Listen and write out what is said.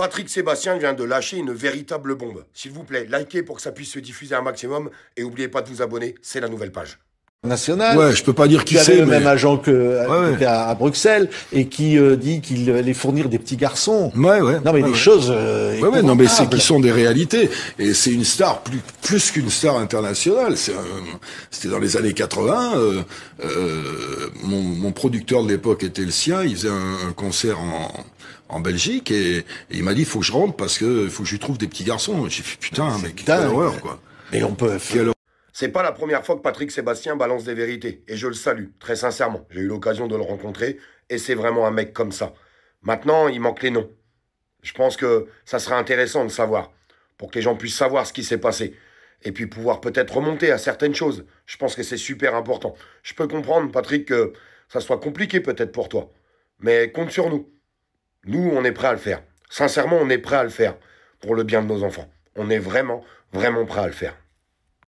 Patrick Sébastien vient de lâcher une véritable bombe. S'il vous plaît, likez pour que ça puisse se diffuser un maximum et n'oubliez pas de vous abonner, c'est la nouvelle page national. Ouais, je peux pas dire qui c'est. le même agent que euh, à, Bruxelles et qui euh, dit qu'il allait fournir des petits garçons. Ouais, ouais. Non mais les des choses. Euh, ouais, ouais, non mais c'est qui sont des réalités et c'est une star plus plus qu'une star internationale. C'est c'était dans les années 80. Euh, mon, producteur de l'époque était le sien, il faisait un, concert en, Belgique et, il m'a dit faut que je rentre parce que faut que je trouve des petits garçons. J'ai fait putain, mais quelle horreur quoi. Mais on peut C'est pas la première fois que Patrick Sébastien balance des vérités et je le salue très sincèrement. J'ai eu l'occasion de le rencontrer et c'est vraiment un mec comme ça. Maintenant, il manque les noms. Je pense que ça serait intéressant de savoir pour que les gens puissent savoir ce qui s'est passé et puis pouvoir peut-être remonter à certaines choses. Je pense que c'est super important. Je peux comprendre, Patrick, que ça soit compliqué peut-être pour toi, mais compte sur nous. Nous, on est prêt à le faire. Sincèrement, on est prêt à le faire pour le bien de nos enfants. On est vraiment, vraiment prêt à le faire.